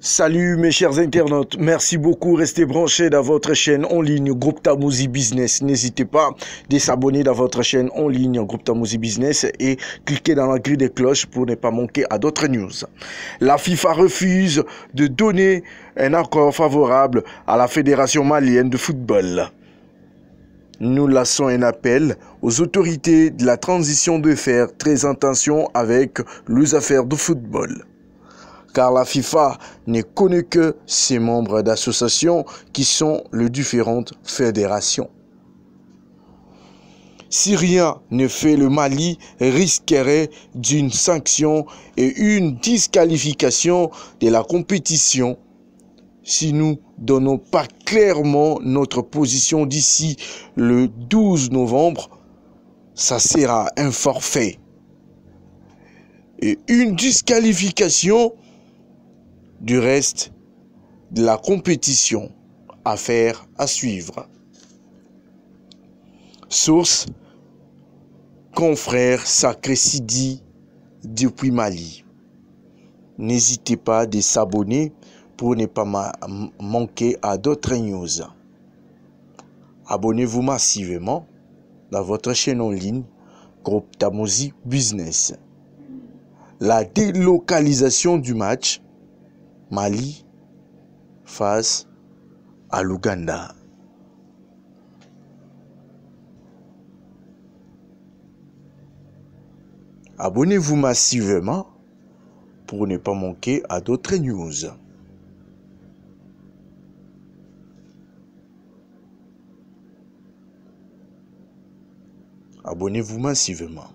Salut mes chers internautes, merci beaucoup, restez branchés dans votre chaîne en ligne Groupe Tamouzi Business. N'hésitez pas de s'abonner dans votre chaîne en ligne Groupe Tamouzi Business et cliquez dans la grille des cloches pour ne pas manquer à d'autres news. La FIFA refuse de donner un accord favorable à la Fédération malienne de football. Nous lançons un appel aux autorités de la transition de faire très attention avec les affaires de football car la FIFA ne connaît que ses membres d'associations qui sont les différentes fédérations. Si rien ne fait, le Mali risquerait d'une sanction et une disqualification de la compétition si nous ne donnons pas clairement notre position d'ici le 12 novembre, ça sera un forfait. Et une disqualification du reste de la compétition. à faire, à suivre. Source confrère Sacré Sidi depuis Mali. N'hésitez pas de s'abonner pour ne pas manquer à d'autres news. Abonnez-vous massivement dans votre chaîne en ligne Groupe Tamozi Business. La délocalisation du match Mali face à l'Ouganda. Abonnez-vous massivement pour ne pas manquer à d'autres news. Abonnez-vous massivement.